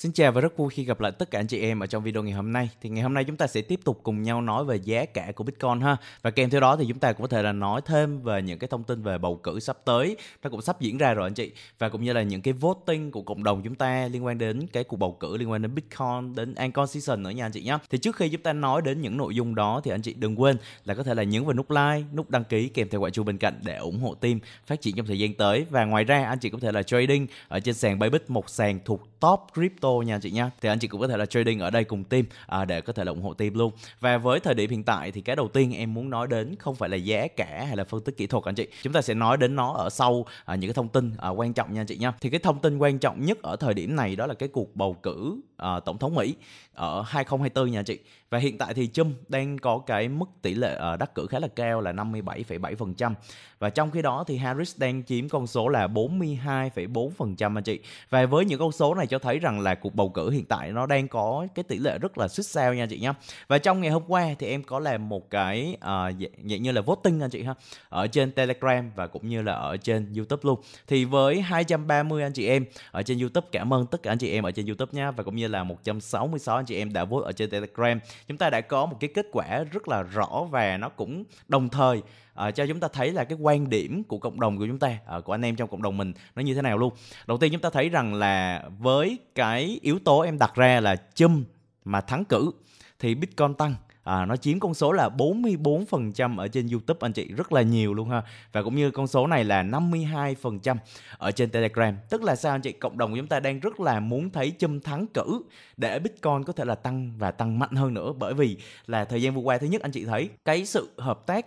Xin chào và rất vui khi gặp lại tất cả anh chị em ở trong video ngày hôm nay. Thì ngày hôm nay chúng ta sẽ tiếp tục cùng nhau nói về giá cả của Bitcoin ha. Và kèm theo đó thì chúng ta cũng có thể là nói thêm về những cái thông tin về bầu cử sắp tới, nó cũng sắp diễn ra rồi anh chị. Và cũng như là những cái voting của cộng đồng chúng ta liên quan đến cái cuộc bầu cử liên quan đến Bitcoin, đến ancon Season nữa nha anh chị nhé. Thì trước khi chúng ta nói đến những nội dung đó thì anh chị đừng quên là có thể là nhấn vào nút like, nút đăng ký kèm theo quả chuông bên cạnh để ủng hộ team phát triển trong thời gian tới. Và ngoài ra anh chị có thể là trading ở trên sàn Bybit một sàn thuộc top crypto crypto nha chị nha thì anh chị cũng có thể là trading ở đây cùng team à, để có thể là ủng hộ team luôn và với thời điểm hiện tại thì cái đầu tiên em muốn nói đến không phải là giá cả hay là phân tích kỹ thuật anh chị chúng ta sẽ nói đến nó ở sau à, những cái thông tin à, quan trọng nha chị nha thì cái thông tin quan trọng nhất ở thời điểm này đó là cái cuộc bầu cử à, tổng thống Mỹ ở 2024 nha chị và hiện tại thì Trump đang có cái mức tỷ lệ à, đắc cử khá là cao là 57,7% và trong khi đó thì Harris đang chiếm con số là 42,4% anh chị và với những con số này cho thấy rằng là cuộc bầu cử hiện tại nó đang có cái tỷ lệ rất là xuất sao nha chị nhá và trong ngày hôm qua thì em có làm một cái uh, dạng như là voting anh chị ha ở trên telegram và cũng như là ở trên youtube luôn thì với 230 anh chị em ở trên youtube cảm ơn tất cả anh chị em ở trên youtube nha và cũng như là 166 anh chị em đã vote ở trên telegram chúng ta đã có một cái kết quả rất là rõ và nó cũng đồng thời uh, cho chúng ta thấy là cái quan điểm của cộng đồng của chúng ta uh, của anh em trong cộng đồng mình nó như thế nào luôn đầu tiên chúng ta thấy rằng là với cái yếu tố em đặt ra là chum mà thắng cử thì bitcoin tăng à, nó chiếm con số là 44% ở trên YouTube anh chị rất là nhiều luôn ha và cũng như con số này là 52% ở trên Telegram tức là sao anh chị cộng đồng của chúng ta đang rất là muốn thấy châm thắng cử để Bitcoin có thể là tăng và tăng mạnh hơn nữa bởi vì là thời gian vừa qua thứ nhất anh chị thấy cái sự hợp tác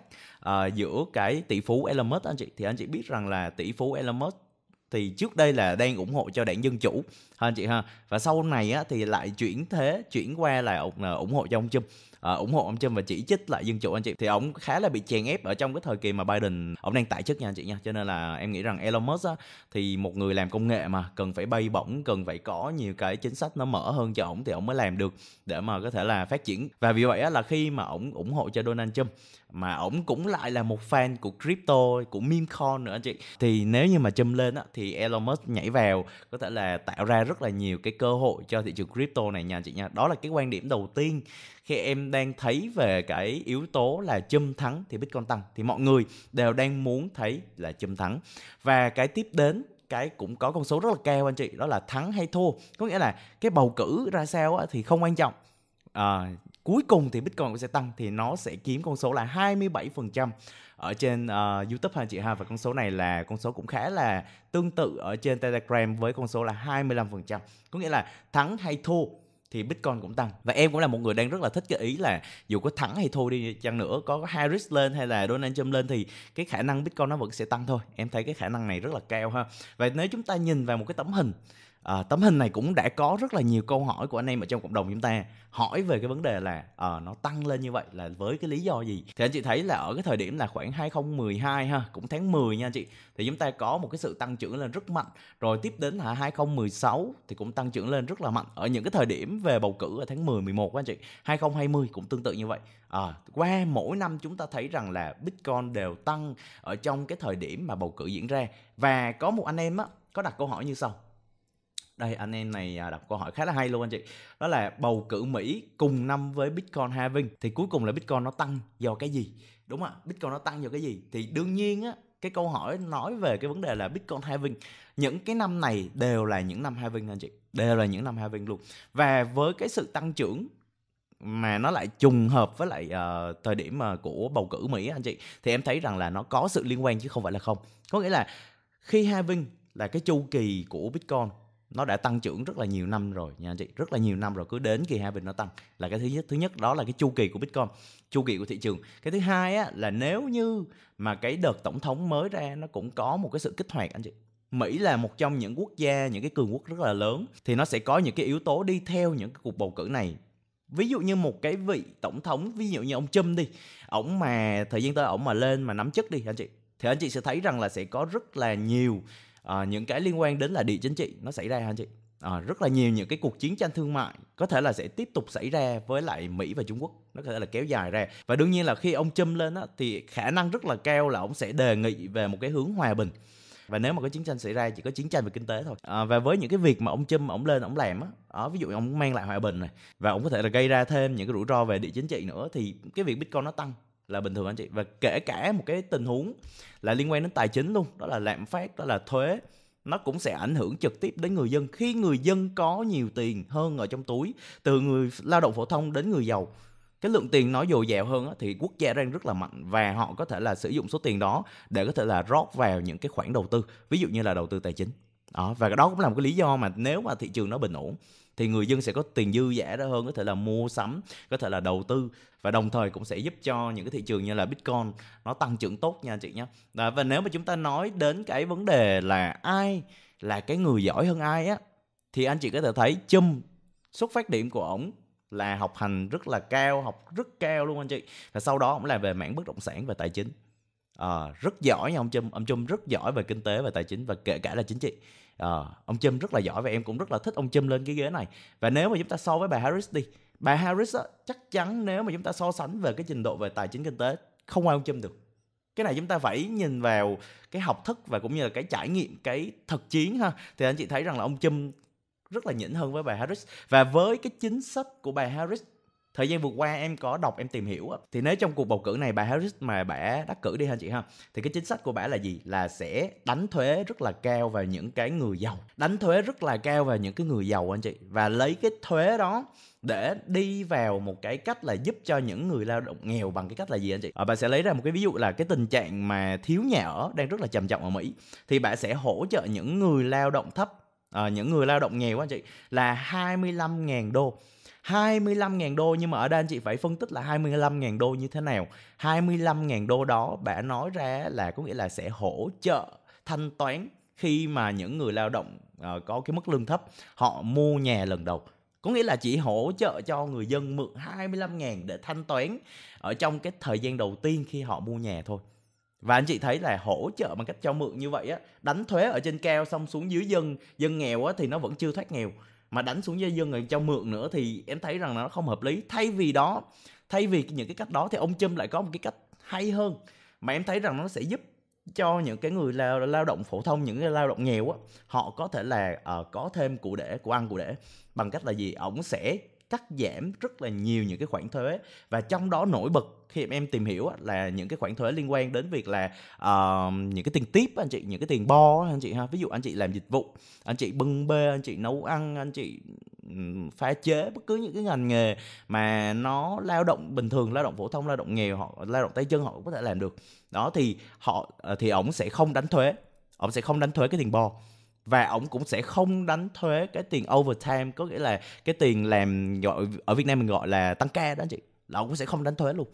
uh, giữa cái tỷ phú Elon Musk anh chị thì anh chị biết rằng là tỷ phú Elon Musk thì trước đây là đang ủng hộ cho đảng dân chủ ha anh chị ha và sau này á, thì lại chuyển thế chuyển qua là à, ủng hộ cho ông Trump uh, ủng hộ ông Trump và chỉ trích lại dân chủ anh chị thì ông khá là bị chèn ép ở trong cái thời kỳ mà Biden ông đang tại chức nha anh chị nha cho nên là em nghĩ rằng Elon Musk á, thì một người làm công nghệ mà cần phải bay bổng cần phải có nhiều cái chính sách nó mở hơn cho ổng thì ổng mới làm được để mà có thể là phát triển và vì vậy á, là khi mà ổng ủng hộ cho Donald Trump mà ổng cũng lại là một fan của crypto của meme coin nữa anh chị thì nếu như mà châm lên á, thì Elon Musk nhảy vào có thể là tạo ra rất là nhiều cái cơ hội cho thị trường crypto này nha anh chị nha đó là cái quan điểm đầu tiên khi em đang thấy về cái yếu tố là châm thắng thì Bitcoin tăng thì mọi người đều đang muốn thấy là châm thắng và cái tiếp đến cái cũng có con số rất là cao anh chị đó là thắng hay thua có nghĩa là cái bầu cử ra sao thì không quan trọng à, cuối cùng thì Bitcoin cũng sẽ tăng thì nó sẽ kiếm con số là 27% ở trên uh, YouTube ha chị ha và con số này là con số cũng khá là tương tự ở trên Telegram với con số là 25%. Có nghĩa là thắng hay thua thì Bitcoin cũng tăng và em cũng là một người đang rất là thích cái ý là dù có thắng hay thua đi chăng nữa có Harris lên hay là Donald Trump lên thì cái khả năng Bitcoin nó vẫn sẽ tăng thôi em thấy cái khả năng này rất là cao ha và nếu chúng ta nhìn vào một cái tấm hình à, tấm hình này cũng đã có rất là nhiều câu hỏi của anh em ở trong cộng đồng chúng ta hỏi về cái vấn đề là à, nó tăng lên như vậy là với cái lý do gì thì anh chị thấy là ở cái thời điểm là khoảng 2012 ha cũng tháng 10 nha anh chị thì chúng ta có một cái sự tăng trưởng lên rất mạnh rồi tiếp đến là 2016 thì cũng tăng trưởng lên rất là mạnh ở những cái thời điểm về bầu cử ở tháng 10 11 anh chị 2020 cũng tương tự như vậy à, qua mỗi năm chúng ta thấy rằng là Bitcoin đều tăng ở trong cái thời điểm mà bầu cử diễn ra và có một anh em á có đặt câu hỏi như sau đây anh em này à, đọc câu hỏi khá là hay luôn anh chị đó là bầu cử Mỹ cùng năm với Bitcoin halving thì cuối cùng là Bitcoin nó tăng do cái gì đúng không ạ Bitcoin nó tăng do cái gì thì đương nhiên á cái câu hỏi nói về cái vấn đề là Bitcoin halving những cái năm này đều là những năm halving anh chị đều là những năm halving luôn và với cái sự tăng trưởng mà nó lại trùng hợp với lại uh, thời điểm mà ờ, của bầu cử Mỹ anh chị thì em thấy rằng là nó có sự liên quan chứ không phải là không có nghĩa là khi halving là cái chu kỳ của Bitcoin nó đã tăng trưởng rất là nhiều năm rồi nha anh chị rất là nhiều năm rồi cứ đến kỳ hai bình nó tăng là cái thứ nhất thứ nhất đó là cái chu kỳ của bitcoin chu kỳ của thị trường cái thứ hai á, là nếu như mà cái đợt tổng thống mới ra nó cũng có một cái sự kích hoạt anh chị Mỹ là một trong những quốc gia, những cái cường quốc rất là lớn thì nó sẽ có những cái yếu tố đi theo những cái cuộc bầu cử này ví dụ như một cái vị tổng thống ví dụ như ông Trump đi ông mà thời gian tới ông mà lên mà nắm chức đi anh chị thì anh chị sẽ thấy rằng là sẽ có rất là nhiều à, những cái liên quan đến là địa chính trị nó xảy ra anh chị à, rất là nhiều những cái cuộc chiến tranh thương mại có thể là sẽ tiếp tục xảy ra với lại Mỹ và Trung Quốc nó có thể là kéo dài ra và đương nhiên là khi ông Trump lên á, thì khả năng rất là cao là ông sẽ đề nghị về một cái hướng hòa bình và nếu mà có chiến tranh xảy ra chỉ có chiến tranh về kinh tế thôi à, và với những cái việc mà ông Trump ông lên ông làm á ở ví dụ ông mang lại hòa bình này và ông có thể là gây ra thêm những cái rủi ro về địa chính trị nữa thì cái việc Bitcoin nó tăng là bình thường anh chị và kể cả một cái tình huống là liên quan đến tài chính luôn đó là lạm phát đó là thuế nó cũng sẽ ảnh hưởng trực tiếp đến người dân khi người dân có nhiều tiền hơn ở trong túi từ người lao động phổ thông đến người giàu cái lượng tiền nó dồi dào hơn thì quốc gia đang rất là mạnh và họ có thể là sử dụng số tiền đó để có thể là rót vào những cái khoản đầu tư ví dụ như là đầu tư tài chính đó và đó cũng là một cái lý do mà nếu mà thị trường nó bình ổn thì người dân sẽ có tiền dư giả đó hơn có thể là mua sắm có thể là đầu tư và đồng thời cũng sẽ giúp cho những cái thị trường như là bitcoin nó tăng trưởng tốt nha chị nhé và nếu mà chúng ta nói đến cái vấn đề là ai là cái người giỏi hơn ai á thì anh chị có thể thấy chum xuất phát điểm của ổng là học hành rất là cao học rất cao luôn anh chị và sau đó ổng làm về mảng bất động sản và tài chính à, rất giỏi nha ông chum ông chum rất giỏi về kinh tế và tài chính và kể cả là chính trị à, ông Chum rất là giỏi và em cũng rất là thích ông Chum lên cái ghế này và nếu mà chúng ta so với bà Harris đi bà Harris á, chắc chắn nếu mà chúng ta so sánh về cái trình độ về tài chính kinh tế không ai ông Chum được cái này chúng ta phải nhìn vào cái học thức và cũng như là cái trải nghiệm cái thực chiến ha thì anh chị thấy rằng là ông Chum rất là nhỉnh hơn với bà Harris và với cái chính sách của bà Harris thời gian vừa qua em có đọc em tìm hiểu thì nếu trong cuộc bầu cử này bà Harris mà bà đắc cử đi ha chị ha thì cái chính sách của bà là gì là sẽ đánh thuế rất là cao vào những cái người giàu đánh thuế rất là cao vào những cái người giàu anh chị và lấy cái thuế đó để đi vào một cái cách là giúp cho những người lao động nghèo bằng cái cách là gì anh chị à, bà sẽ lấy ra một cái ví dụ là cái tình trạng mà thiếu nhà ở đang rất là trầm trọng ở mỹ thì bà sẽ hỗ trợ những người lao động thấp à, những người lao động nghèo anh chị là 25.000 đô 25.000 đô nhưng mà ở đây anh chị phải phân tích là 25.000 đô như thế nào 25.000 đô đó bà nói ra là có nghĩa là sẽ hỗ trợ thanh toán khi mà những người lao động uh, có cái mức lương thấp họ mua nhà lần đầu có nghĩa là chỉ hỗ trợ cho người dân mượn 25 000 để thanh toán ở trong cái thời gian đầu tiên khi họ mua nhà thôi. Và anh chị thấy là hỗ trợ bằng cách cho mượn như vậy á, đánh thuế ở trên cao xong xuống dưới dân, dân nghèo á thì nó vẫn chưa thoát nghèo mà đánh xuống gia dân rồi cho mượn nữa thì em thấy rằng nó không hợp lý thay vì đó thay vì những cái cách đó thì ông Trump lại có một cái cách hay hơn mà em thấy rằng nó sẽ giúp cho những cái người lao, lao động phổ thông những cái lao động nghèo á họ có thể là uh, có thêm cụ để của ăn cụ để bằng cách là gì ổng sẽ cắt giảm rất là nhiều những cái khoản thuế và trong đó nổi bật khi em tìm hiểu là những cái khoản thuế liên quan đến việc là uh, những cái tiền tip anh chị những cái tiền bo anh chị ha ví dụ anh chị làm dịch vụ anh chị bưng bê anh chị nấu ăn anh chị pha chế bất cứ những cái ngành nghề mà nó lao động bình thường lao động phổ thông lao động nghèo họ lao động tay chân họ cũng có thể làm được đó thì họ ờ, thì ổng sẽ không đánh thuế ổng sẽ không đánh thuế cái tiền bo và ổng cũng sẽ không đánh thuế cái tiền overtime có nghĩa là cái tiền làm gọi ở Việt Nam mình gọi là tăng ca đó chị là ổng cũng sẽ không đánh thuế luôn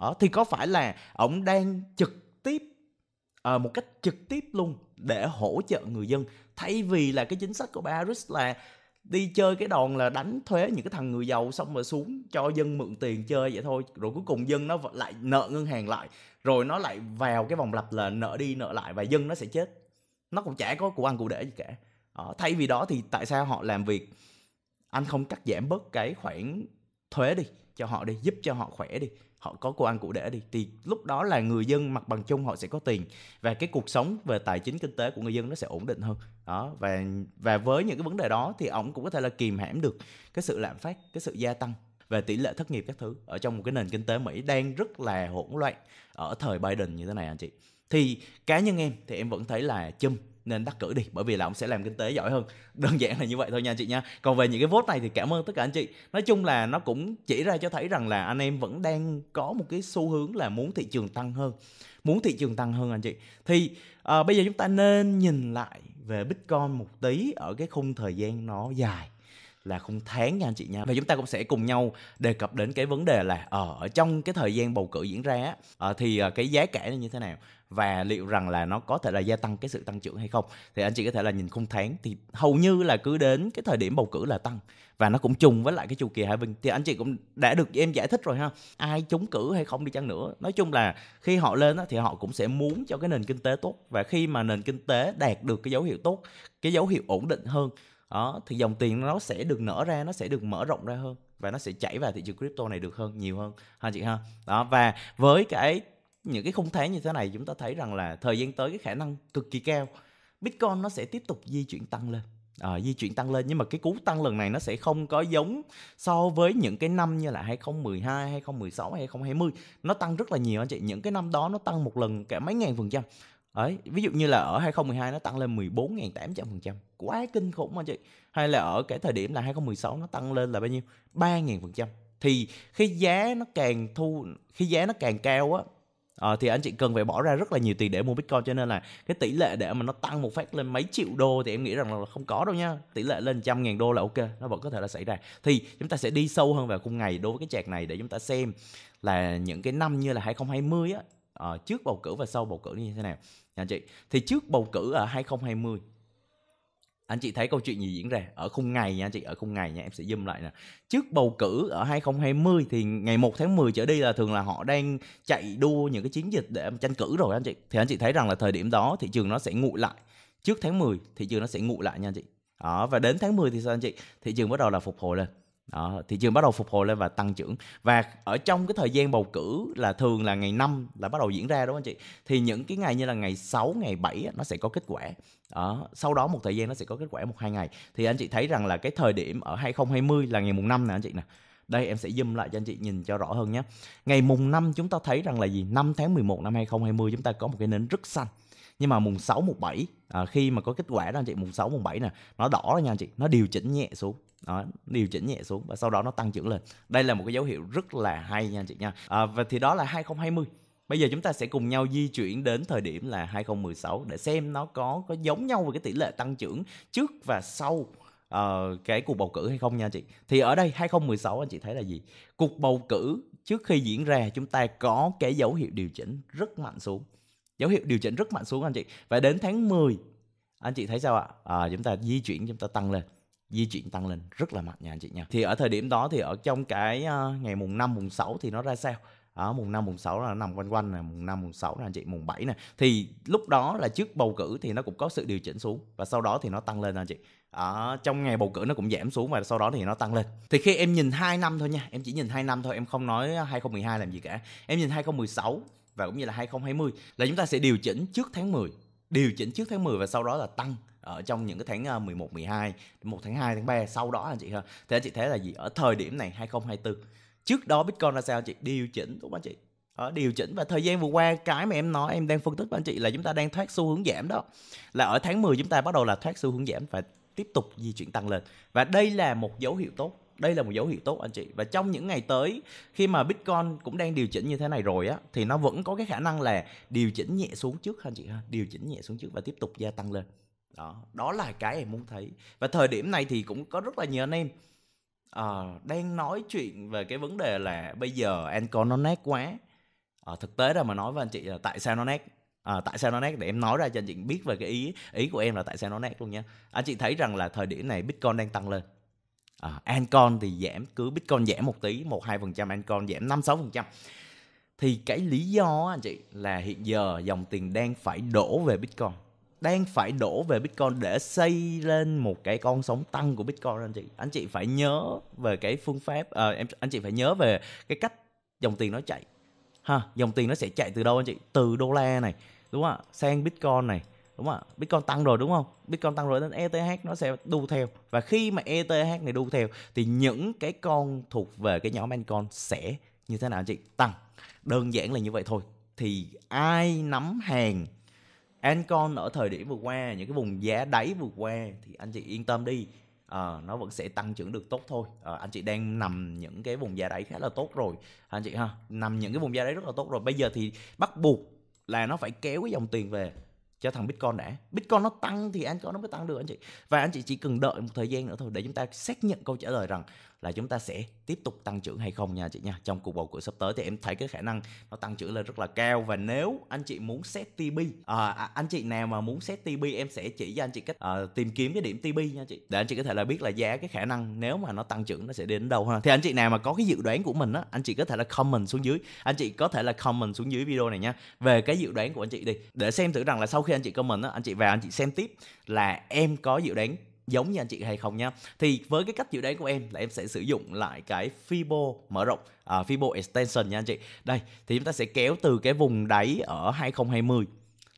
đó, thì có phải là ổng đang trực tiếp à, một cách trực tiếp luôn để hỗ trợ người dân thay vì là cái chính sách của Paris là đi chơi cái đòn là đánh thuế những cái thằng người giàu xong rồi xuống cho dân mượn tiền chơi vậy thôi rồi cuối cùng dân nó lại nợ ngân hàng lại rồi nó lại vào cái vòng lặp là nợ đi nợ lại và dân nó sẽ chết nó cũng chả có củ ăn củ để gì cả ờ, thay vì đó thì tại sao họ làm việc anh không cắt giảm bớt cái khoản thuế đi cho họ đi giúp cho họ khỏe đi họ có cô ăn cụ để đi thì lúc đó là người dân mặt bằng chung họ sẽ có tiền và cái cuộc sống về tài chính kinh tế của người dân nó sẽ ổn định hơn đó và và với những cái vấn đề đó thì ông cũng có thể là kìm hãm được cái sự lạm phát cái sự gia tăng về tỷ lệ thất nghiệp các thứ ở trong một cái nền kinh tế Mỹ đang rất là hỗn loạn ở thời Biden như thế này anh chị thì cá nhân em thì em vẫn thấy là chum nên đắc cử đi bởi vì là ông sẽ làm kinh tế giỏi hơn đơn giản là như vậy thôi nha anh chị nha còn về những cái vote này thì cảm ơn tất cả anh chị nói chung là nó cũng chỉ ra cho thấy rằng là anh em vẫn đang có một cái xu hướng là muốn thị trường tăng hơn muốn thị trường tăng hơn anh chị thì à, bây giờ chúng ta nên nhìn lại về bitcoin một tí ở cái khung thời gian nó dài là khung tháng nha anh chị nha và chúng ta cũng sẽ cùng nhau đề cập đến cái vấn đề là ờ, ở trong cái thời gian bầu cử diễn ra á, ờ, thì cái giá cả là như thế nào và liệu rằng là nó có thể là gia tăng cái sự tăng trưởng hay không thì anh chị có thể là nhìn khung tháng thì hầu như là cứ đến cái thời điểm bầu cử là tăng và nó cũng trùng với lại cái chu kỳ hạ bình thì anh chị cũng đã được em giải thích rồi ha ai chống cử hay không đi chăng nữa nói chung là khi họ lên thì họ cũng sẽ muốn cho cái nền kinh tế tốt và khi mà nền kinh tế đạt được cái dấu hiệu tốt cái dấu hiệu ổn định hơn đó thì dòng tiền nó sẽ được nở ra nó sẽ được mở rộng ra hơn và nó sẽ chảy vào thị trường crypto này được hơn nhiều hơn ha chị ha đó và với cái những cái khung thế như thế này chúng ta thấy rằng là thời gian tới cái khả năng cực kỳ cao Bitcoin nó sẽ tiếp tục di chuyển tăng lên à, di chuyển tăng lên nhưng mà cái cú tăng lần này nó sẽ không có giống so với những cái năm như là 2012, 2016, 2020 nó tăng rất là nhiều anh chị những cái năm đó nó tăng một lần cả mấy ngàn phần trăm Đấy, ví dụ như là ở 2012 nó tăng lên 14.800%, quá kinh khủng anh chị. Hay là ở cái thời điểm là 2016 nó tăng lên là bao nhiêu? 3.000%. Thì khi giá nó càng thu khi giá nó càng cao á à, thì anh chị cần phải bỏ ra rất là nhiều tiền để mua bitcoin cho nên là cái tỷ lệ để mà nó tăng một phát lên mấy triệu đô thì em nghĩ rằng là không có đâu nha tỷ lệ lên trăm ngàn đô là ok nó vẫn có thể là xảy ra thì chúng ta sẽ đi sâu hơn vào cùng ngày đối với cái chạc này để chúng ta xem là những cái năm như là 2020 á, à, trước bầu cử và sau bầu cử như thế nào anh chị thì trước bầu cử ở 2020 anh chị thấy câu chuyện gì diễn ra ở khung ngày nha anh chị ở khung ngày nha em sẽ zoom lại nè trước bầu cử ở 2020 thì ngày 1 tháng 10 trở đi là thường là họ đang chạy đua những cái chiến dịch để tranh cử rồi anh chị thì anh chị thấy rằng là thời điểm đó thị trường nó sẽ nguội lại trước tháng 10 thị trường nó sẽ nguội lại nha anh chị đó, và đến tháng 10 thì sao anh chị thị trường bắt đầu là phục hồi lên đó, thị trường bắt đầu phục hồi lên và tăng trưởng và ở trong cái thời gian bầu cử là thường là ngày 5 là bắt đầu diễn ra đúng không anh chị thì những cái ngày như là ngày 6, ngày 7 nó sẽ có kết quả đó, sau đó một thời gian nó sẽ có kết quả một hai ngày thì anh chị thấy rằng là cái thời điểm ở 2020 là ngày mùng 5 nè anh chị nè đây em sẽ zoom lại cho anh chị nhìn cho rõ hơn nhé ngày mùng 5 chúng ta thấy rằng là gì 5 tháng 11 năm 2020 chúng ta có một cái nến rất xanh nhưng mà mùng 6 mùng 7 à, khi mà có kết quả đó anh chị mùng 6 mùng 7 nè nó đỏ đó nha anh chị nó điều chỉnh nhẹ xuống đó, điều chỉnh nhẹ xuống và sau đó nó tăng trưởng lên đây là một cái dấu hiệu rất là hay nha anh chị nha à, và thì đó là 2020 Bây giờ chúng ta sẽ cùng nhau di chuyển đến thời điểm là 2016 để xem nó có có giống nhau về cái tỷ lệ tăng trưởng trước và sau uh, cái cuộc bầu cử hay không nha chị. Thì ở đây 2016 anh chị thấy là gì? Cuộc bầu cử trước khi diễn ra chúng ta có cái dấu hiệu điều chỉnh rất mạnh xuống dấu hiệu điều chỉnh rất mạnh xuống anh chị và đến tháng 10 anh chị thấy sao ạ à, chúng ta di chuyển chúng ta tăng lên di chuyển tăng lên rất là mạnh nha anh chị nha thì ở thời điểm đó thì ở trong cái uh, ngày mùng 5 mùng 6 thì nó ra sao ở mùng 5 mùng 6 là nó nằm quanh quanh này mùng 5 mùng 6 là anh chị mùng 7 này thì lúc đó là trước bầu cử thì nó cũng có sự điều chỉnh xuống và sau đó thì nó tăng lên anh chị ở trong ngày bầu cử nó cũng giảm xuống và sau đó thì nó tăng lên thì khi em nhìn 2 năm thôi nha em chỉ nhìn 2 năm thôi em không nói 2012 làm gì cả em nhìn 2016 và cũng như là 2020 là chúng ta sẽ điều chỉnh trước tháng 10 điều chỉnh trước tháng 10 và sau đó là tăng ở trong những cái tháng 11, 12, 1 tháng 2, tháng 3 sau đó anh chị ha. Thế anh chị thấy là gì? Ở thời điểm này 2024. Trước đó Bitcoin là sao anh chị? Điều chỉnh đúng không anh chị? Ở điều chỉnh và thời gian vừa qua cái mà em nói em đang phân tích với anh chị là chúng ta đang thoát xu hướng giảm đó. Là ở tháng 10 chúng ta bắt đầu là thoát xu hướng giảm và tiếp tục di chuyển tăng lên. Và đây là một dấu hiệu tốt đây là một dấu hiệu tốt anh chị và trong những ngày tới khi mà bitcoin cũng đang điều chỉnh như thế này rồi á thì nó vẫn có cái khả năng là điều chỉnh nhẹ xuống trước anh chị ha điều chỉnh nhẹ xuống trước và tiếp tục gia tăng lên đó đó là cái em muốn thấy và thời điểm này thì cũng có rất là nhiều anh em uh, đang nói chuyện về cái vấn đề là bây giờ Anchor nó nét quá uh, thực tế ra mà nói với anh chị là tại sao nó nét À, ờ, tại sao nó nét để em nói ra cho anh chị biết về cái ý ý của em là tại sao nó nét luôn nha anh chị thấy rằng là thời điểm này bitcoin đang tăng lên à, Ancon thì giảm cứ Bitcoin giảm một tí một hai phần trăm Ancon giảm năm sáu phần trăm thì cái lý do anh chị là hiện giờ dòng tiền đang phải đổ về Bitcoin đang phải đổ về Bitcoin để xây lên một cái con sóng tăng của Bitcoin anh chị anh chị phải nhớ về cái phương pháp à, em anh chị phải nhớ về cái cách dòng tiền nó chạy ha dòng tiền nó sẽ chạy từ đâu anh chị từ đô la này đúng không ạ sang Bitcoin này đúng không ạ bitcoin tăng rồi đúng không bitcoin tăng rồi nên eth nó sẽ đu theo và khi mà eth này đu theo thì những cái con thuộc về cái nhóm ancon sẽ như thế nào chị tăng đơn giản là như vậy thôi thì ai nắm hàng ancon ở thời điểm vừa qua những cái vùng giá đáy vừa qua thì anh chị yên tâm đi à, nó vẫn sẽ tăng trưởng được tốt thôi à, anh chị đang nằm những cái vùng giá đáy khá là tốt rồi anh chị ha nằm những cái vùng giá đáy rất là tốt rồi bây giờ thì bắt buộc là nó phải kéo cái dòng tiền về cho thằng Bitcoin đã. Bitcoin nó tăng thì anh Anchor nó mới tăng được anh chị. Và anh chị chỉ cần đợi một thời gian nữa thôi để chúng ta xác nhận câu trả lời rằng là chúng ta sẽ tiếp tục tăng trưởng hay không nha chị nha trong cuộc bầu cử sắp tới thì em thấy cái khả năng nó tăng trưởng lên rất là cao và nếu anh chị muốn set TB à, anh chị nào mà muốn set TB em sẽ chỉ cho anh chị cách à, tìm kiếm cái điểm TB nha chị để anh chị có thể là biết là giá cái khả năng nếu mà nó tăng trưởng nó sẽ đến đâu ha thì anh chị nào mà có cái dự đoán của mình á anh chị có thể là comment xuống dưới anh chị có thể là comment xuống dưới video này nha về cái dự đoán của anh chị đi để xem thử rằng là sau khi anh chị comment á anh chị vào anh chị xem tiếp là em có dự đoán giống như anh chị hay không nhá thì với cái cách dự đoán của em là em sẽ sử dụng lại cái fibo mở rộng à, fibo extension nha anh chị đây thì chúng ta sẽ kéo từ cái vùng đáy ở 2020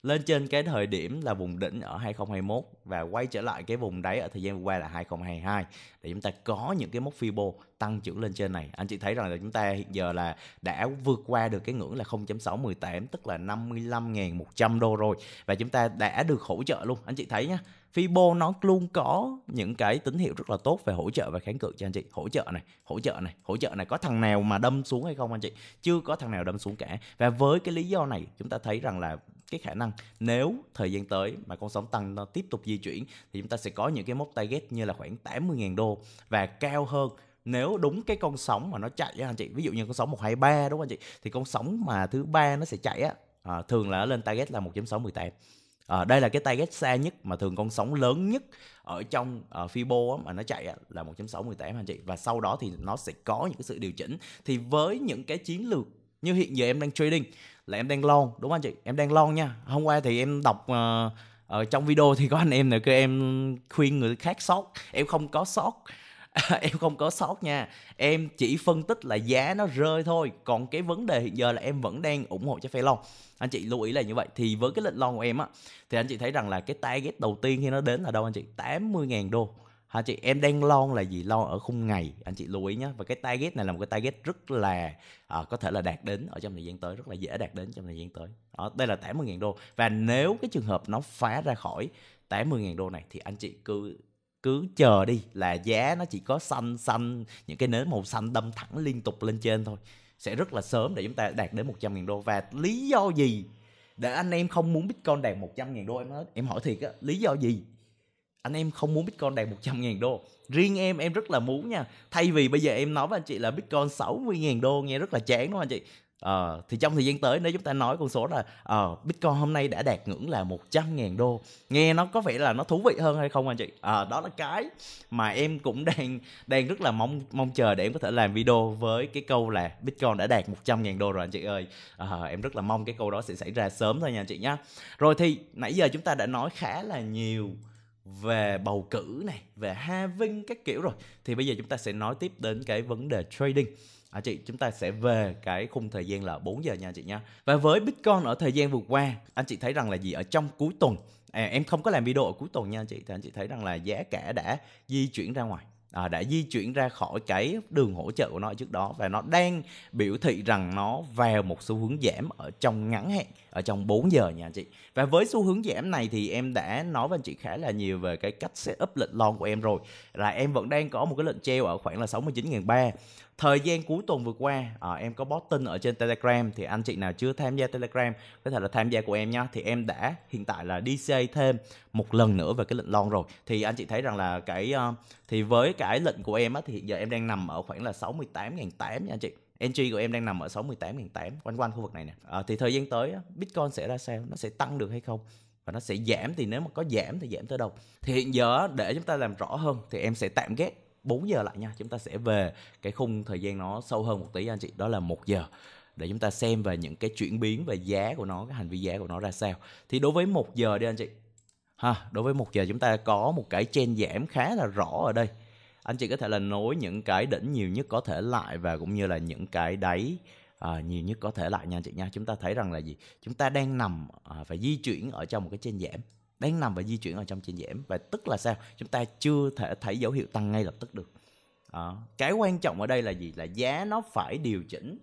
lên trên cái thời điểm là vùng đỉnh ở 2021 và quay trở lại cái vùng đáy ở thời gian vừa qua là 2022 để chúng ta có những cái mốc Fibo tăng trưởng lên trên này. Anh chị thấy rằng là chúng ta hiện giờ là đã vượt qua được cái ngưỡng là 0.618 tức là 55.100 đô rồi và chúng ta đã được hỗ trợ luôn. Anh chị thấy nhá, Fibo nó luôn có những cái tín hiệu rất là tốt về hỗ trợ và kháng cự cho anh chị hỗ trợ này hỗ trợ này hỗ trợ này có thằng nào mà đâm xuống hay không anh chị chưa có thằng nào đâm xuống cả và với cái lý do này chúng ta thấy rằng là cái khả năng nếu thời gian tới mà con sóng tăng nó tiếp tục di chuyển thì chúng ta sẽ có những cái mốc target như là khoảng 80.000 đô và cao hơn nếu đúng cái con sóng mà nó chạy anh chị ví dụ như con sóng 123 đúng không anh chị thì con sóng mà thứ ba nó sẽ chạy á à, thường là lên target là 1.618 à, đây là cái target xa nhất mà thường con sóng lớn nhất ở trong uh, Fibo á, mà nó chạy á, là 1.618 anh chị và sau đó thì nó sẽ có những cái sự điều chỉnh thì với những cái chiến lược như hiện giờ em đang trading là em đang long đúng không anh chị em đang long nha hôm qua thì em đọc uh, ờ, ở trong video thì có anh em nữa kêu em khuyên người khác sót em không có sót em không có sót nha em chỉ phân tích là giá nó rơi thôi còn cái vấn đề hiện giờ là em vẫn đang ủng hộ cho phe long anh chị lưu ý là như vậy thì với cái lệnh long của em á thì anh chị thấy rằng là cái target đầu tiên khi nó đến là đâu anh chị 80.000 đô anh chị em đang lon là gì lon ở khung ngày anh chị lưu ý nhé và cái target này là một cái target rất là à, có thể là đạt đến ở trong thời gian tới rất là dễ đạt đến trong thời gian tới đó, đây là 80.000 đô và nếu cái trường hợp nó phá ra khỏi 80.000 đô này thì anh chị cứ cứ chờ đi là giá nó chỉ có xanh xanh những cái nến màu xanh đâm thẳng liên tục lên trên thôi sẽ rất là sớm để chúng ta đạt đến 100.000 đô và lý do gì để anh em không muốn Bitcoin đạt 100.000 đô em nói em hỏi thiệt á lý do gì anh em không muốn Bitcoin đạt 100.000 đô riêng em em rất là muốn nha thay vì bây giờ em nói với anh chị là Bitcoin 60.000 đô nghe rất là chán đúng không anh chị Ờ, thì trong thời gian tới nếu chúng ta nói con số là uh, Bitcoin hôm nay đã đạt ngưỡng là 100.000 đô nghe nó có vẻ là nó thú vị hơn hay không anh chị ờ, đó là cái mà em cũng đang đang rất là mong mong chờ để em có thể làm video với cái câu là Bitcoin đã đạt 100.000 đô rồi anh chị ơi ờ, em rất là mong cái câu đó sẽ xảy ra sớm thôi nha anh chị nhá rồi thì nãy giờ chúng ta đã nói khá là nhiều về bầu cử này về having các kiểu rồi thì bây giờ chúng ta sẽ nói tiếp đến cái vấn đề trading À, chị chúng ta sẽ về cái khung thời gian là 4 giờ nha chị nha và với Bitcoin ở thời gian vừa qua anh chị thấy rằng là gì ở trong cuối tuần à, em không có làm video ở cuối tuần nha anh chị thì anh chị thấy rằng là giá cả đã di chuyển ra ngoài à, đã di chuyển ra khỏi cái đường hỗ trợ của nó trước đó và nó đang biểu thị rằng nó vào một xu hướng giảm ở trong ngắn hạn ở trong 4 giờ nha anh chị và với xu hướng giảm này thì em đã nói với anh chị khá là nhiều về cái cách setup lệnh long của em rồi là em vẫn đang có một cái lệnh treo ở khoảng là 69.300 thời gian cuối tuần vừa qua à, em có post tin ở trên telegram thì anh chị nào chưa tham gia telegram có thể là tham gia của em nhá thì em đã hiện tại là dc thêm một lần nữa về cái lệnh lon rồi thì anh chị thấy rằng là cái uh, thì với cái lệnh của em á thì giờ em đang nằm ở khoảng là 68.800 nha anh chị entry của em đang nằm ở 68.800 quanh quanh khu vực này nè à, thì thời gian tới bitcoin sẽ ra sao nó sẽ tăng được hay không và nó sẽ giảm thì nếu mà có giảm thì giảm tới đâu thì hiện giờ để chúng ta làm rõ hơn thì em sẽ tạm ghét 4 giờ lại nha chúng ta sẽ về cái khung thời gian nó sâu hơn một tí anh chị đó là một giờ để chúng ta xem về những cái chuyển biến về giá của nó cái hành vi giá của nó ra sao thì đối với một giờ đi anh chị ha đối với một giờ chúng ta có một cái chen giảm khá là rõ ở đây anh chị có thể là nối những cái đỉnh nhiều nhất có thể lại và cũng như là những cái đáy à, nhiều nhất có thể lại nha anh chị nha chúng ta thấy rằng là gì chúng ta đang nằm à, và di chuyển ở trong một cái trên giảm đang nằm và di chuyển ở trong trên giảm và tức là sao chúng ta chưa thể thấy dấu hiệu tăng ngay lập tức được à, cái quan trọng ở đây là gì là giá nó phải điều chỉnh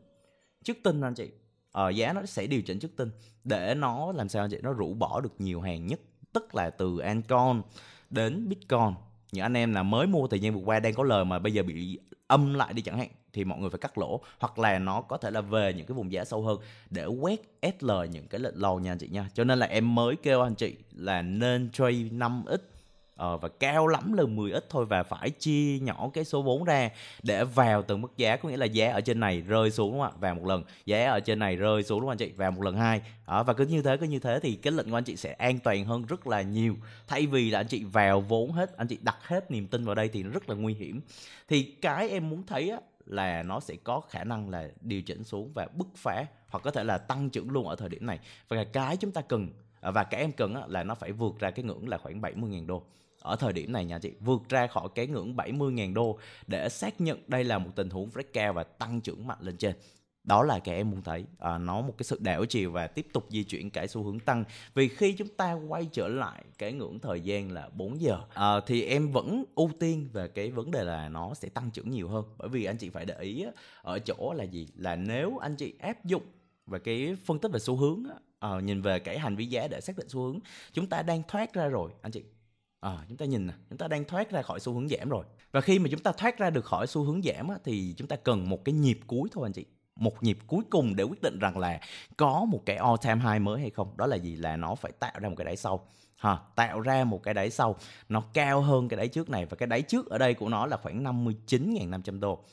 trước tin anh chị à, giá nó sẽ điều chỉnh trước tin để nó làm sao anh chị nó rũ bỏ được nhiều hàng nhất tức là từ Ancon đến Bitcoin những anh em là mới mua thời gian vừa qua đang có lời mà bây giờ bị âm lại đi chẳng hạn thì mọi người phải cắt lỗ hoặc là nó có thể là về những cái vùng giá sâu hơn để quét SL những cái lệnh lầu nha anh chị nha cho nên là em mới kêu anh chị là nên trade 5 ít ờ, và cao lắm là 10 ít thôi và phải chia nhỏ cái số vốn ra để vào từng mức giá có nghĩa là giá ở trên này rơi xuống đúng không ạ vào một lần giá ở trên này rơi xuống đúng không anh chị vào một lần hai đó, và cứ như thế cứ như thế thì cái lệnh của anh chị sẽ an toàn hơn rất là nhiều thay vì là anh chị vào vốn hết anh chị đặt hết niềm tin vào đây thì nó rất là nguy hiểm thì cái em muốn thấy á, là nó sẽ có khả năng là điều chỉnh xuống và bứt phá hoặc có thể là tăng trưởng luôn ở thời điểm này và cái chúng ta cần à, và các em cần là nó phải vượt ra cái ngưỡng là khoảng 70.000 đô ở thời điểm này nha chị vượt ra khỏi cái ngưỡng 70.000 đô để xác nhận đây là một tình huống breakout và tăng trưởng mạnh lên trên đó là cái em muốn thấy à, nó một cái sự đảo chiều và tiếp tục di chuyển cái xu hướng tăng vì khi chúng ta quay trở lại cái ngưỡng thời gian là 4 giờ à, thì em vẫn ưu tiên về cái vấn đề là nó sẽ tăng trưởng nhiều hơn bởi vì anh chị phải để ý ở chỗ là gì là nếu anh chị áp dụng và cái phân tích về xu hướng à, nhìn về cái hành vi giá để xác định xu hướng chúng ta đang thoát ra rồi anh chị à, chúng ta nhìn nè chúng ta đang thoát ra khỏi xu hướng giảm rồi và khi mà chúng ta thoát ra được khỏi xu hướng giảm á, thì chúng ta cần một cái nhịp cuối thôi anh chị một nhịp cuối cùng để quyết định rằng là có một cái all time high mới hay không đó là gì là nó phải tạo ra một cái đáy sâu ha, tạo ra một cái đáy sâu nó cao hơn cái đáy trước này và cái đáy trước ở đây của nó là khoảng 59.500 đô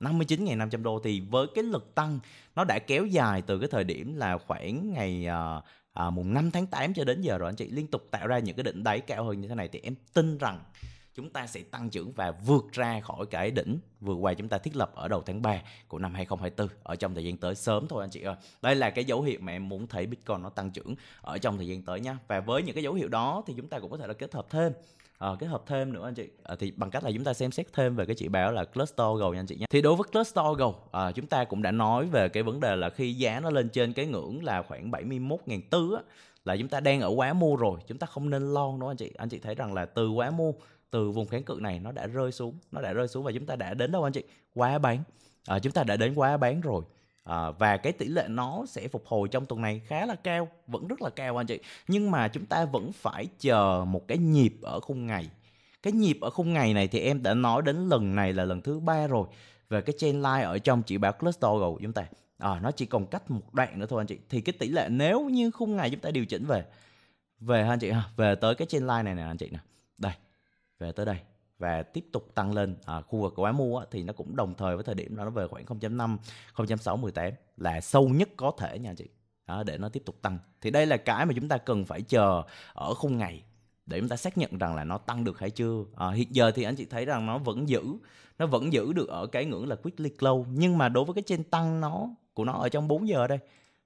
59.500 đô thì với cái lực tăng nó đã kéo dài từ cái thời điểm là khoảng ngày uh, à, mùng 5 tháng 8 cho đến giờ rồi anh chị liên tục tạo ra những cái đỉnh đáy cao hơn như thế này thì em tin rằng chúng ta sẽ tăng trưởng và vượt ra khỏi cái đỉnh vừa qua chúng ta thiết lập ở đầu tháng 3 của năm 2024 ở trong thời gian tới sớm thôi anh chị ơi. Đây là cái dấu hiệu mà em muốn thấy Bitcoin nó tăng trưởng ở trong thời gian tới nha. Và với những cái dấu hiệu đó thì chúng ta cũng có thể là kết hợp thêm à, kết hợp thêm nữa anh chị à, thì bằng cách là chúng ta xem xét thêm về cái chỉ báo là cluster gold nha anh chị nhé thì đối với cluster gold à, chúng ta cũng đã nói về cái vấn đề là khi giá nó lên trên cái ngưỡng là khoảng 71.000 tư là chúng ta đang ở quá mua rồi chúng ta không nên lo nữa anh chị anh chị thấy rằng là từ quá mua từ vùng kháng cự này nó đã rơi xuống nó đã rơi xuống và chúng ta đã đến đâu anh chị quá bán à, chúng ta đã đến quá bán rồi à, và cái tỷ lệ nó sẽ phục hồi trong tuần này khá là cao vẫn rất là cao anh chị nhưng mà chúng ta vẫn phải chờ một cái nhịp ở khung ngày cái nhịp ở khung ngày này thì em đã nói đến lần này là lần thứ ba rồi về cái chain line ở trong chỉ báo cluster gold chúng ta à, nó chỉ còn cách một đoạn nữa thôi anh chị thì cái tỷ lệ nếu như khung ngày chúng ta điều chỉnh về về anh chị à, về tới cái chain line này nè anh chị nè đây về tới đây và tiếp tục tăng lên à, khu vực quá mua thì nó cũng đồng thời với thời điểm đó nó về khoảng 0.5 0.6 18 là sâu nhất có thể nha anh chị đó, để nó tiếp tục tăng thì đây là cái mà chúng ta cần phải chờ ở khung ngày để chúng ta xác nhận rằng là nó tăng được hay chưa à, hiện giờ thì anh chị thấy rằng nó vẫn giữ nó vẫn giữ được ở cái ngưỡng là quickly close nhưng mà đối với cái trên tăng nó của nó ở trong 4 giờ đây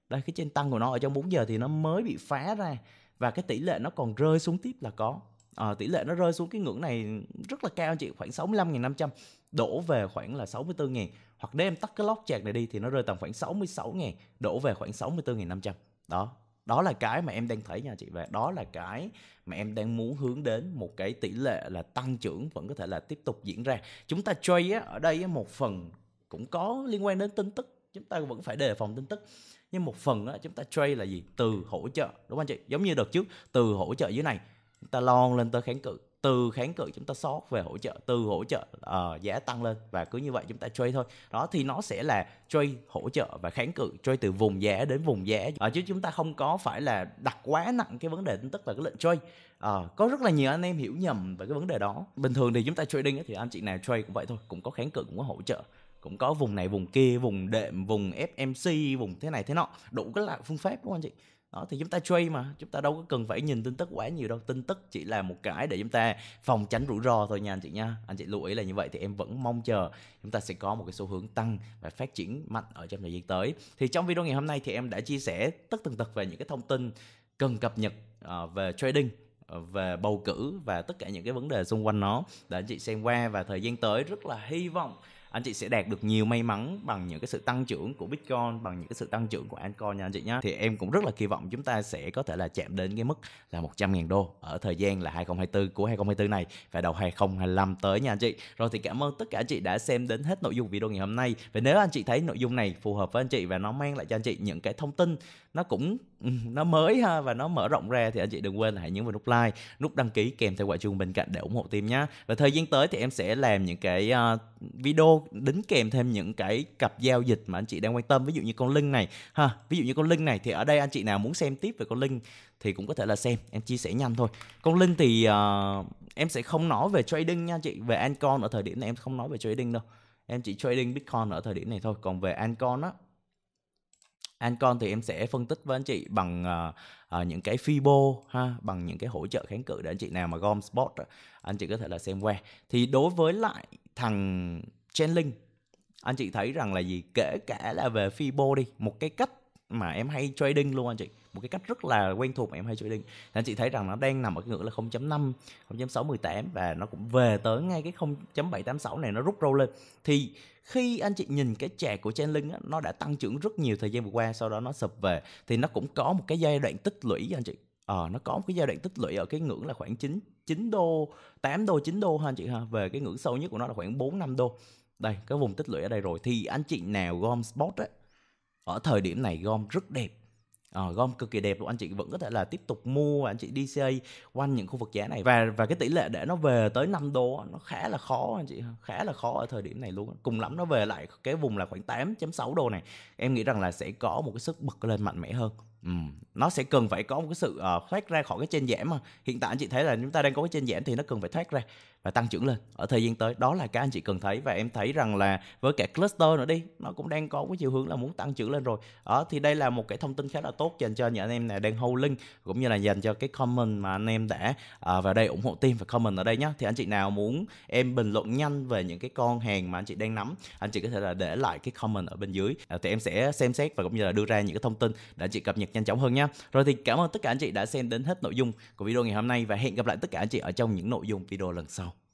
đây cái trên tăng của nó ở trong 4 giờ thì nó mới bị phá ra và cái tỷ lệ nó còn rơi xuống tiếp là có à, tỷ lệ nó rơi xuống cái ngưỡng này rất là cao anh chị khoảng 65.500 đổ về khoảng là 64.000 hoặc đem tắt cái lóc chạc này đi thì nó rơi tầm khoảng 66.000 đổ về khoảng 64.500 đó đó là cái mà em đang thấy nha chị và đó là cái mà em đang muốn hướng đến một cái tỷ lệ là tăng trưởng vẫn có thể là tiếp tục diễn ra chúng ta trade á, ở đây á, một phần cũng có liên quan đến tin tức chúng ta vẫn phải đề phòng tin tức nhưng một phần á, chúng ta trade là gì từ hỗ trợ đúng không anh chị giống như đợt trước từ hỗ trợ dưới này chúng ta lon lên tới kháng cự từ kháng cự chúng ta sót về hỗ trợ từ hỗ trợ uh, giá tăng lên và cứ như vậy chúng ta trade thôi đó thì nó sẽ là trade hỗ trợ và kháng cự trade từ vùng giá đến vùng giá uh, chứ chúng ta không có phải là đặt quá nặng cái vấn đề tin tức là cái lệnh trade uh, có rất là nhiều anh em hiểu nhầm về cái vấn đề đó bình thường thì chúng ta trading thì anh chị nào trade cũng vậy thôi cũng có kháng cự cũng có hỗ trợ cũng có vùng này vùng kia vùng đệm vùng fmc vùng thế này thế nọ đủ các loại phương pháp đúng không anh chị đó thì chúng ta trade mà chúng ta đâu có cần phải nhìn tin tức quá nhiều đâu tin tức chỉ là một cái để chúng ta phòng tránh rủi ro thôi nha anh chị nha anh chị lưu ý là như vậy thì em vẫn mong chờ chúng ta sẽ có một cái xu hướng tăng và phát triển mạnh ở trong thời gian tới thì trong video ngày hôm nay thì em đã chia sẻ tất tần tật về những cái thông tin cần cập nhật ờ, về trading ờ, về bầu cử và tất cả những cái vấn đề xung quanh nó để anh chị xem qua và thời gian tới rất là hy vọng anh chị sẽ đạt được nhiều may mắn bằng những cái sự tăng trưởng của Bitcoin bằng những cái sự tăng trưởng của Altcoin nha anh chị nhé thì em cũng rất là kỳ vọng chúng ta sẽ có thể là chạm đến cái mức là 100.000 đô ở thời gian là 2024 của 2024 này và đầu 2025 tới nha anh chị rồi thì cảm ơn tất cả anh chị đã xem đến hết nội dung video ngày hôm nay và nếu anh chị thấy nội dung này phù hợp với anh chị và nó mang lại cho anh chị những cái thông tin nó cũng nó mới ha và nó mở rộng ra thì anh chị đừng quên là hãy nhấn vào nút like nút đăng ký kèm theo quả chuông bên cạnh để ủng hộ team nhé và thời gian tới thì em sẽ làm những cái ờ, video đính kèm thêm những cái cặp giao dịch mà anh chị đang quan tâm ví dụ như con linh này ha ví dụ như con linh này thì ở đây anh chị nào muốn xem tiếp về con linh thì cũng có thể là xem em chia sẻ nhanh thôi con linh thì uh, em sẽ không nói về trading nha chị về ancon ở thời điểm này em không nói về trading đâu em chỉ trading bitcoin ở thời điểm này thôi còn về ancon á Ancon thì em sẽ phân tích với anh chị bằng uh, uh, những cái Fibo ha, bằng những cái hỗ trợ kháng cự để anh chị nào mà gom spot anh chị có thể là xem qua. Thì đối với lại thằng Chainlink anh chị thấy rằng là gì kể cả là về Fibo đi một cái cách mà em hay trading luôn anh chị một cái cách rất là quen thuộc mà em hay trading anh chị thấy rằng nó đang nằm ở cái ngưỡng là 0.5 0.618 và nó cũng về tới ngay cái 0.786 này nó rút râu lên thì khi anh chị nhìn cái chạc của Chen Linh á, nó đã tăng trưởng rất nhiều thời gian vừa qua sau đó nó sụp về thì nó cũng có một cái giai đoạn tích lũy anh chị ờ à, nó có một cái giai đoạn tích lũy ở cái ngưỡng là khoảng 9 9 đô 8 đô 9 đô ha anh chị ha về cái ngưỡng sâu nhất của nó là khoảng 4 5 đô đây cái vùng tích lũy ở đây rồi thì anh chị nào gom spot á ở thời điểm này gom rất đẹp à, gom cực kỳ đẹp luôn anh chị vẫn có thể là tiếp tục mua anh chị đi DCA quanh những khu vực giá này và và cái tỷ lệ để nó về tới 5 đô nó khá là khó anh chị khá là khó ở thời điểm này luôn cùng lắm nó về lại cái vùng là khoảng 8.6 đô này em nghĩ rằng là sẽ có một cái sức bật lên mạnh mẽ hơn Ừ, nó sẽ cần phải có một cái sự, ờ, thoát ra khỏi cái trên giảm mà. Hiện tại anh chị thấy là chúng ta đang có cái trên giảm thì nó cần phải thoát ra và tăng trưởng lên ở thời gian tới. Đó là cái anh chị cần thấy và em thấy rằng là với cả cluster nữa đi, nó cũng đang có cái chiều hướng là muốn tăng trưởng lên rồi. ở thì đây là một cái thông tin khá là tốt dành cho những anh em này đang holding cũng như là dành cho cái comment mà anh em đã, ờ, vào đây ủng hộ team và comment ở đây nhá. Thì anh chị nào muốn em bình luận nhanh về những cái con hàng mà anh chị đang nắm, anh chị có thể là để lại cái comment ở bên dưới, ờ, thì em sẽ xem xét và cũng như là đưa ra những cái thông tin để anh chị cập nhật nhanh chóng hơn nha rồi thì cảm ơn tất cả anh chị đã xem đến hết nội dung của video ngày hôm nay và hẹn gặp lại tất cả anh chị ở trong những nội dung video lần sau